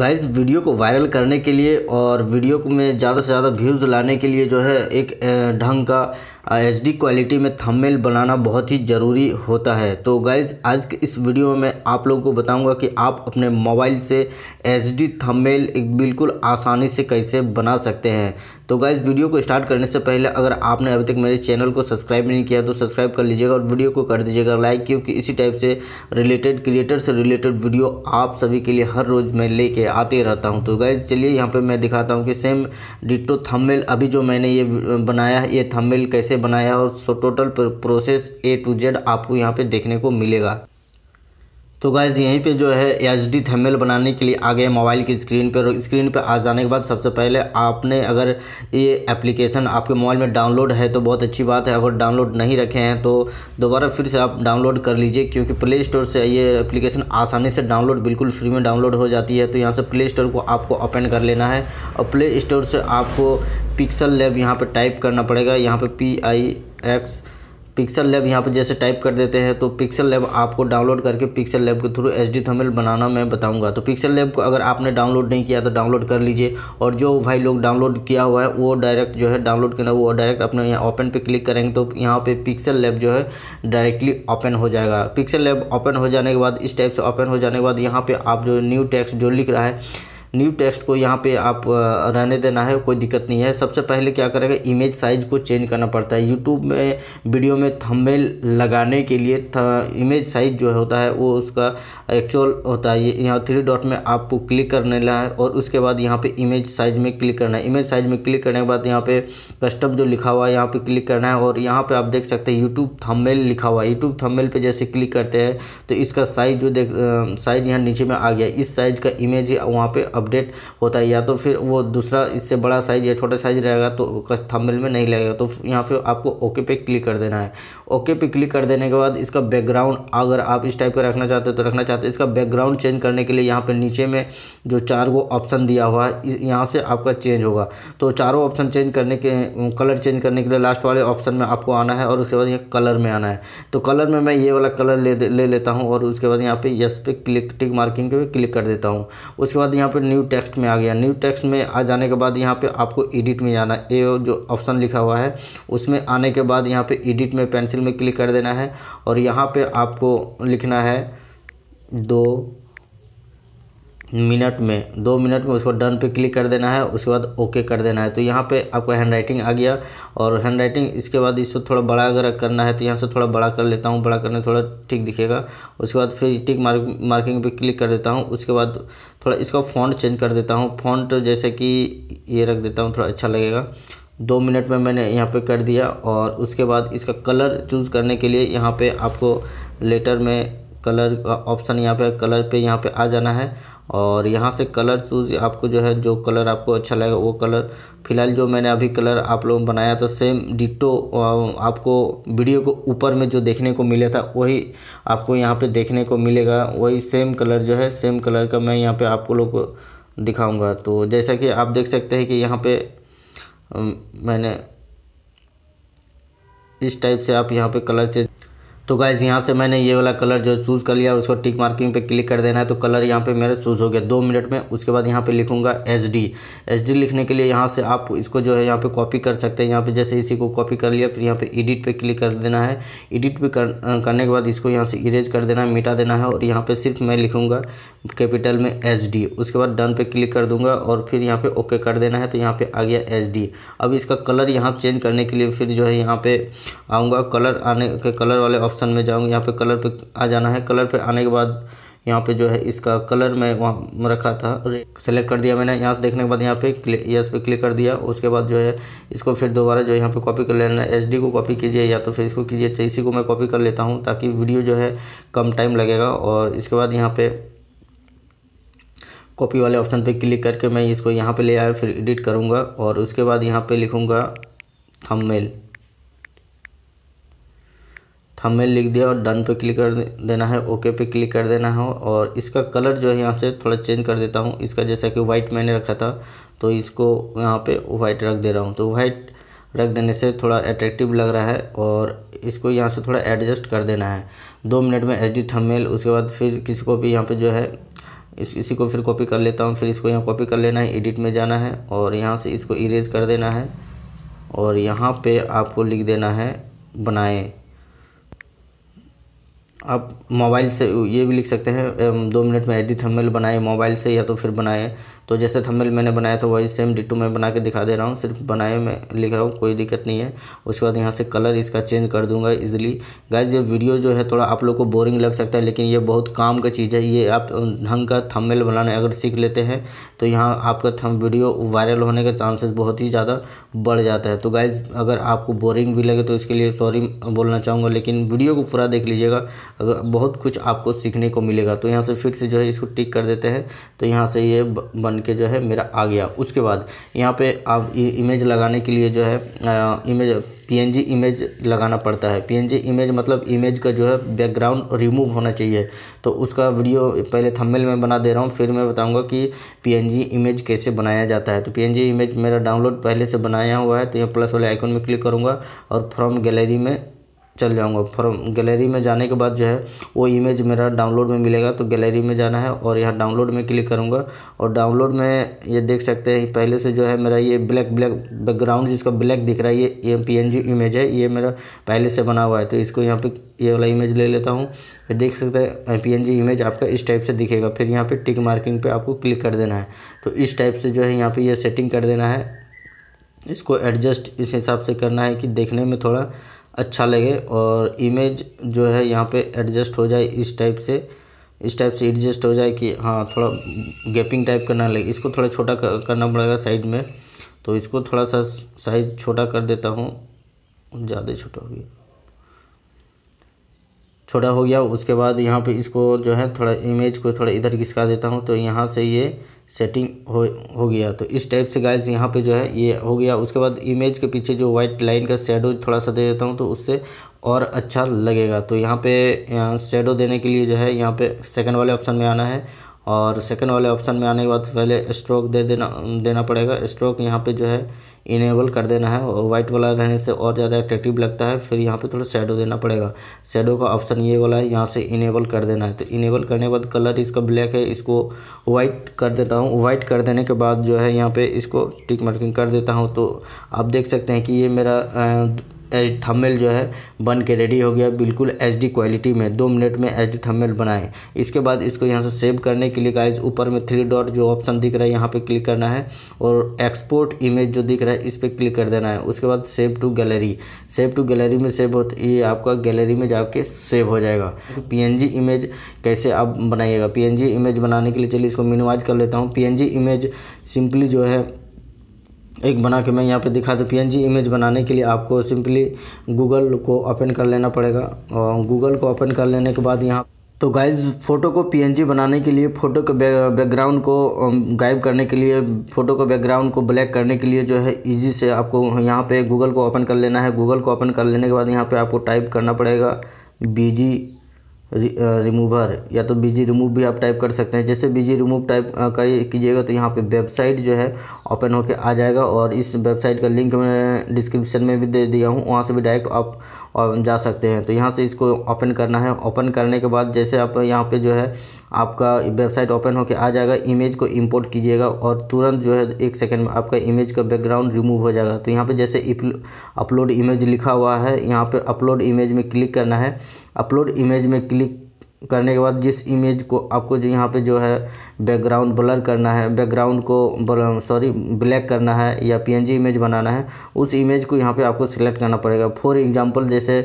guys video को viral करने के लिए और वीडियो को में ज़्यादा से ज़्यादा व्यूज़ लाने के लिए जो है एक ढंग का एच डी क्वालिटी में थंबनेल बनाना बहुत ही ज़रूरी होता है तो गाइज़ आज के इस वीडियो में आप लोगों को बताऊंगा कि आप अपने मोबाइल से एच डी थंबनेल बिल्कुल आसानी से कैसे बना सकते हैं तो गाइज़ वीडियो को स्टार्ट करने से पहले अगर आपने अभी तक मेरे चैनल को सब्सक्राइब नहीं किया तो सब्सक्राइब कर लीजिएगा और वीडियो को कर दीजिएगा लाइक क्योंकि इसी टाइप से रिलेटेड क्रिएटर से रिलेटेड वीडियो आप सभी के लिए हर रोज़ मैं लेके आते रहता हूँ तो गाइज़ चलिए यहाँ पर मैं दिखाता हूँ कि सेम डिटो थंबनेल अभी जो मैंने ये बनाया है ये थंबनेल कैसे कैसे बनाया और so total process A to Z आपको यहाँ पे देखने को मिलेगा तो गाइज़ यहीं पे जो है एच डी थमेल बनाने के लिए आ गए मोबाइल की स्क्रीन पर स्क्रीन पर आ जाने के बाद सबसे पहले आपने अगर ये एप्लीकेशन आपके मोबाइल में डाउनलोड है तो बहुत अच्छी बात है अगर डाउनलोड नहीं रखे हैं तो दोबारा फिर से आप डाउनलोड कर लीजिए क्योंकि प्ले स्टोर से ये एप्लीकेशन आसानी से डाउनलोड बिल्कुल फ्री में डाउनलोड हो जाती है तो यहाँ से प्ले स्टोर को आपको ओपन कर लेना है और प्ले स्टोर से आपको पिक्सल लैब यहाँ पर टाइप करना पड़ेगा यहाँ पर P I X pixel lab यहाँ पर जैसे टाइप कर देते हैं तो पिक्सल लैब आपको डाउनलोड करके पिक्सल लैब के थ्रू एच डी थमेल बनाना मैं बताऊंगा तो पिक्सल लैब को अगर आपने डाउनलोड नहीं किया तो डाउनलोड कर लीजिए और जो भाई लोग डाउनलोड किया हुआ है वो डायरेक्ट जो है डाउनलोड करना वो डायरेक्ट अपने यहाँ ओपन पर क्लिक करेंगे तो यहाँ पर पिक्सल लैब जो है डायरेक्टली ओपन हो जाएगा पिक्सल लैब ओपन हो जाने के बाद इस टाइप से ओपन हो जाने के बाद यहाँ पर आप जो न्यू टैक्स जो लिख रहा है न्यू टेक्स्ट को यहाँ पे आप रहने देना है कोई दिक्कत नहीं है सबसे पहले क्या करेगा इमेज साइज़ को चेंज करना पड़ता है यूट्यूब में वीडियो में थंबनेल लगाने के लिए इमेज साइज़ जो होता है वो उसका एक्चुअल होता है यहाँ थ्री डॉट में आपको क्लिक करने ला है और उसके बाद यहाँ पे इमेज साइज़ में क्लिक करना है इमेज साइज़ में क्लिक करने के बाद यहाँ पे कस्टम जो लिखा हुआ है यहाँ पे क्लिक करना है और यहाँ पे आप देख सकते हैं यूट्यूब थंबनेल लिखा हुआ है यूट्यूब थंबनेल पे जैसे क्लिक करते हैं तो इसका साइज़ जो देख साइज़ यहाँ नीचे में आ गया इस साइज़ का इमेज वहाँ पर अपडेट होता है या तो फिर वो दूसरा इससे बड़ा साइज़ या छोटा साइज़ रहेगा तो थंबनेल में नहीं लगेगा तो यहाँ पे आपको ओके पे क्लिक कर देना है ओके पे क्लिक कर देने के बाद इसका बैकग्राउंड अगर आप इस टाइप का रखना चाहते हो तो रखना चाहते हो इसका बैकग्राउंड चेंज करने के लिए यहाँ पर नीचे में जो चार वो ऑप्शन दिया हुआ है यहाँ से आपका चेंज होगा तो चारों ऑप्शन चेंज करने के कलर चेंज करने के लिए लास्ट वाले ऑप्शन में आपको आना है और उसके बाद यहाँ कलर में आना है तो कलर में मैं ये वाला कलर ले ले लेता हूँ और उसके बाद यहाँ पे यस पे क्लिक टिक मार्किंग पे क्लिक कर देता हूँ उसके बाद यहाँ पर न्यू टेक्स्ट में आ गया न्यू टेक्स्ट में आ जाने के बाद यहाँ पर आपको एडिट में जाना ये जो ऑप्शन लिखा हुआ है उसमें आने के बाद यहाँ पे एडिट में पेंसिल में क्लिक कर देना है और यहाँ पे आपको लिखना है दो मिनट में दो मिनट में उसको डन पे क्लिक कर देना है उसके बाद ओके कर देना है तो यहाँ पे आपका हैंड राइटिंग आ गया और हैंड राइटिंग इसके बाद इसको थोड़ा बड़ा अगर करना है तो यहाँ से थोड़ा बड़ा कर लेता हूँ बड़ा करने थोड़ा ठीक दिखेगा उसके बाद फिर टिक मार्क मार्किंग पे क्लिक कर देता हूँ उसके बाद थोड़ा इसका फॉन्ट चेंज कर देता हूँ फॉन्ट जैसे कि ये रख देता हूँ थोड़ा अच्छा लगेगा दो मिनट में मैंने यहाँ पे कर दिया और उसके बाद इसका कलर चूज़ करने के लिए यहाँ पे आपको लेटर में कलर का ऑप्शन यहाँ पे कलर पे यहाँ पे आ जाना है और यहाँ से कलर चूज़ आपको जो है जो कलर आपको अच्छा लगेगा वो कलर फ़िलहाल जो मैंने अभी कलर आप लोगों बनाया था सेम डिटो आपको वीडियो को ऊपर में जो देखने को मिला था वही आपको यहाँ पर देखने को मिलेगा वही सेम कलर जो है सेम कलर का मैं यहाँ पर आपको लोग को तो जैसा कि आप देख सकते हैं कि यहाँ पर मैंने इस टाइप से आप यहाँ पे कलर चेंज तो गाइज यहाँ से मैंने ये वाला कलर जो चूज़ कर लिया उसको टिक मार्किंग पे क्लिक कर देना है तो कलर यहाँ पे मेरा चूज़ हो गया दो मिनट में उसके बाद यहाँ पे लिखूंगा एच डी एच डी लिखने के लिए यहाँ से आप इसको जो है यहाँ पे कॉपी कर सकते हैं यहाँ पे जैसे इसी को कॉपी कर लिया फिर यहाँ पे एडिट पे क्लिक कर देना है एडिट पर कर, करने के बाद इसको यहाँ से इरेज कर देना है मिटा देना है और यहाँ पर सिर्फ मैं लिखूँगा कैपिटल में एच डी उसके बाद डन पे क्लिक कर दूँगा और फिर यहाँ पर ओके कर देना है तो यहाँ पर आ गया एच डी अब इसका कलर यहाँ चेंज करने के लिए फिर जो है यहाँ पर आऊँगा कलर आने के कलर वाले ऑप्शन में जाऊँगा यहाँ पे कलर पे आ जाना है कलर पे आने के बाद यहाँ पे जो है इसका कलर मैं वहाँ रखा था सेलेक्ट कर दिया मैंने यहाँ से देखने के बाद यहाँ पे क्लिक यस पे क्लिक कर दिया उसके बाद जो है इसको फिर दोबारा जो है यहाँ पे कॉपी कर लेना है एच को कॉपी कीजिए या तो फिर इसको कीजिए अच्छा, इसी को मैं कॉपी कर लेता हूँ ताकि वीडियो जो है कम टाइम लगेगा और इसके बाद यहाँ पर कॉपी वाले ऑप्शन पर क्लिक करके मैं इसको यहाँ पर ले आया फिर एडिट करूँगा और उसके बाद यहाँ पर लिखूँगा मेल थंबनेल लिख दिया और डन पे क्लिक कर देना है ओके पे क्लिक कर देना है और इसका कलर जो है यहाँ से थोड़ा चेंज कर देता हूँ इसका जैसा कि वाइट मैंने रखा था तो इसको यहाँ पे वाइट रख दे रहा हूँ तो वाइट रख देने से थोड़ा अट्रैक्टिव लग रहा है और इसको यहाँ से थोड़ा एडजस्ट कर देना है दो मिनट में एच डी उसके बाद फिर किसी को भी यहाँ पर जो है इस इसी को फिर कॉपी कर लेता हूँ फिर इसको यहाँ कॉपी कर लेना है एडिट में जाना है और यहाँ से इसको इरेज कर देना है और यहाँ पे आपको लिख देना है बनाएं आप मोबाइल से ये भी लिख सकते हैं दो मिनट में यदि थंबनेल बनाए मोबाइल से या तो फिर बनाए तो जैसे थंबनेल मैंने बनाया था वही सेम डिटू में बना के दिखा दे रहा हूँ सिर्फ बनाए मैं लिख रहा हूँ कोई दिक्कत नहीं है उसके बाद यहाँ से कलर इसका चेंज कर दूंगा इजीली गाइज ये वीडियो जो है थोड़ा आप लोग को बोरिंग लग सकता है लेकिन ये बहुत काम का चीज़ है ये आप ढंग का थंबनेल बनाना अगर सीख लेते हैं तो यहाँ आपका थम वीडियो वायरल होने का चांसेस बहुत ही ज़्यादा बढ़ जाता है तो गाइज़ अगर आपको बोरिंग भी लगे तो इसके लिए सॉरी बोलना चाहूँगा लेकिन वीडियो को पूरा देख लीजिएगा अगर बहुत कुछ आपको सीखने को मिलेगा तो यहाँ से फिर से जो है इसको टिक कर देते हैं तो यहाँ से ये बन के जो है मेरा आ गया उसके बाद यहाँ पे आप इमेज लगाने के लिए जो है इमेज पीएनजी इमेज लगाना पड़ता है पीएनजी इमेज मतलब इमेज का जो है बैकग्राउंड रिमूव होना चाहिए तो उसका वीडियो पहले थंबनेल में बना दे रहा हूँ फिर मैं बताऊँगा कि पीएनजी इमेज कैसे बनाया जाता है तो पीएनजी इमेज मेरा डाउनलोड पहले से बनाया हुआ है तो यहाँ प्लस वाले आइकन में क्लिक करूँगा और फ्रॉम गैलरी में चल जाऊंगा फ्रॉम गैलरी में जाने के बाद जो है वो इमेज मेरा डाउनलोड में मिलेगा तो गैलरी में जाना है और यहाँ डाउनलोड में क्लिक करूंगा और डाउनलोड में ये देख सकते हैं पहले से जो है मेरा ये ब्लैक ब्लैक बैकग्राउंड जिसका ब्लैक दिख रहा है ये ये पी इमेज है ये मेरा पहले से बना हुआ है तो इसको यहाँ पर ये वाला इमेज ले लेता हूँ देख सकते हैं पी इमेज आपका इस टाइप से दिखेगा फिर यहाँ पर टिक मार्किंग पर आपको क्लिक कर देना है तो इस टाइप से जो है यहाँ पर यह सेटिंग कर देना है इसको एडजस्ट इस हिसाब से करना है कि देखने में थोड़ा अच्छा लगे और इमेज जो है यहाँ पे एडजस्ट हो जाए इस टाइप से इस टाइप से एडजस्ट हो जाए कि हाँ थोड़ा गैपिंग टाइप करना लगे इसको थोड़ा छोटा करना पड़ेगा साइड में तो इसको थोड़ा सा साइज छोटा कर देता हूँ ज़्यादा छोटा हो गया छोटा हो गया उसके बाद यहाँ पे इसको जो है थोड़ा इमेज को थोड़ा इधर घिसका देता हूँ तो यहाँ से ये सेटिंग हो हो गया तो इस टाइप से गाइज यहाँ पे जो है ये हो गया उसके बाद इमेज के पीछे जो वाइट लाइन का शेडो थोड़ा सा दे देता हूँ तो उससे और अच्छा लगेगा तो यहाँ पे शेडो देने के लिए जो है यहाँ पे सेकंड वाले ऑप्शन में आना है और सेकेंड वाले ऑप्शन में आने के बाद पहले स्ट्रोक दे देना देना पड़ेगा स्ट्रोक यहाँ पे जो है इनेबल कर देना है और वाइट वाला रहने से और ज़्यादा एट्रेक्टिव लगता है फिर यहाँ पे थोड़ा शेडो देना पड़ेगा शेडो का ऑप्शन ये वाला है यहाँ से इनेबल कर देना है तो इनेबल करने के बाद कलर इसका ब्लैक है इसको वाइट कर देता हूँ वाइट कर देने के बाद जो है यहाँ पर इसको टिक मार्किंग कर देता हूँ तो आप देख सकते हैं कि ये मेरा थंबनेल जो है बन के रेडी हो गया बिल्कुल एच क्वालिटी में दो मिनट में एच डी थंबनेल बनाएं इसके बाद इसको यहाँ से सेव करने के लिए गाइज ऊपर में थ्री डॉट जो ऑप्शन दिख रहा है यहाँ पे क्लिक करना है और एक्सपोर्ट इमेज जो दिख रहा है इस पर क्लिक कर देना है उसके बाद save to gallery save to gallery में सेव होता ये आपका गैलरी में जाके सेव हो जाएगा जी इमेज कैसे आप बनाइएगा जी इमेज बनाने के लिए चलिए इसको मिनिमाइज कर लेता हूँ जी इमेज सिंपली जो है एक बना के मैं यहाँ पे दिखा दूँ पीएनजी इमेज बनाने के लिए आपको सिंपली गूगल को ओपन कर लेना पड़ेगा और गूगल को ओपन कर लेने के बाद यहाँ तो गाइज फ़ोटो को पीएनजी बनाने के लिए फ़ोटो के बैकग्राउंड को गायब um, करने के लिए फ़ोटो के बैकग्राउंड को ब्लैक करने के लिए जो है इजी से आपको यहाँ पे गूगल को ओपन कर लेना है गूगल को ओपन कर लेने के बाद यहाँ पे आपको टाइप करना पड़ेगा बी रिमूवर या तो बिजी रिमूव भी आप टाइप कर सकते हैं जैसे बिजी रिमूव टाइप कीजिएगा तो यहाँ पे वेबसाइट जो है ओपन होकर आ जाएगा और इस वेबसाइट का लिंक मैं डिस्क्रिप्शन में भी दे दिया हूँ वहाँ से भी डायरेक्ट आप और जा सकते हैं तो यहाँ से इसको ओपन करना है ओपन करने के बाद जैसे आप यहाँ पे जो है आपका वेबसाइट ओपन होकर आ जाएगा इमेज को इंपोर्ट कीजिएगा और तुरंत जो है एक सेकंड में आपका इमेज का बैकग्राउंड रिमूव हो जाएगा तो यहाँ पे जैसे अपलोड इमेज लिखा हुआ है यहाँ पे अपलोड इमेज में क्लिक करना है अपलोड इमेज में क्लिक करने के बाद जिस इमेज को आपको जो यहाँ पे जो है बैकग्राउंड ब्लर करना है बैकग्राउंड को सॉरी ब्लैक करना है या पीएनजी इमेज बनाना है उस इमेज को यहाँ पे आपको सिलेक्ट करना पड़ेगा फॉर एग्जांपल जैसे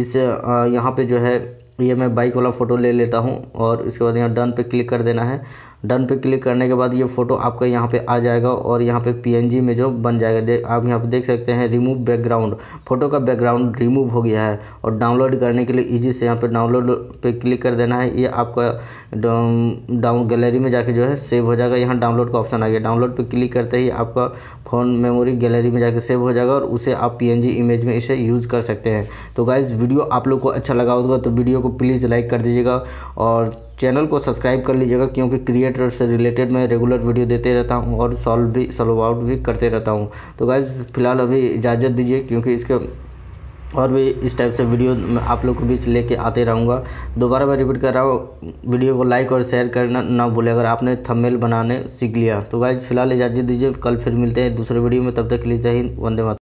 इस यहाँ पे जो है ये मैं बाइक वाला फ़ोटो ले लेता हूँ और इसके बाद यहाँ डन पे क्लिक कर देना है डन पे क्लिक करने के बाद ये फ़ोटो आपका यहाँ पे आ जाएगा और यहाँ पे पीएनजी में जो बन जाएगा आप यहाँ पे देख सकते हैं रिमूव बैकग्राउंड फ़ोटो का बैकग्राउंड रिमूव हो गया है और डाउनलोड करने के लिए ईजी से यहाँ पे डाउनलोड पे क्लिक कर देना है ये आपका डाउन गैलरी में जाके जो है सेव हो जाएगा यहाँ डाउनलोड का ऑप्शन आ गया डाउनलोड पर क्लिक करते ही आपका फ़ोन मेमोरी गैलरी में जाके सेव हो जाएगा और उसे आप पी इमेज में इसे यूज़ कर सकते हैं तो गाइज़ वीडियो आप लोग को अच्छा लगा होगा तो वीडियो को प्लीज़ लाइक कर दीजिएगा और चैनल को सब्सक्राइब कर लीजिएगा क्योंकि क्रिएटर से रिलेटेड मैं रेगुलर वीडियो देते रहता हूँ और सॉल्व भी सॉल्व आउट भी करते रहता हूँ तो गाइज़ फ़िलहाल अभी इजाज़त दीजिए क्योंकि इसके और भी इस टाइप से वीडियो मैं आप लोग के बीच लेके आते रहूँगा दोबारा मैं रिपीट कर रहा हूँ वीडियो को लाइक और शेयर करना ना भूले अगर आपने थंबनेल बनाने सीख लिया तो गाइज फ़िलहाल इजाज़त दीजिए कल फिर मिलते हैं दूसरे वीडियो में तब तक के लिए जय हिंद वंदे मात